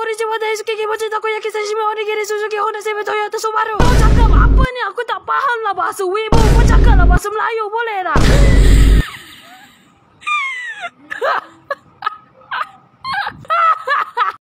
kategori mata yang suka game macam aku yang kisah semua orang gini Suzuki Honda oh, Civic Toyota Subaru Kau cakap apa ni aku tak faham lah bahasa Weibo Kau cakap lah bahasa Melayu boleh tak?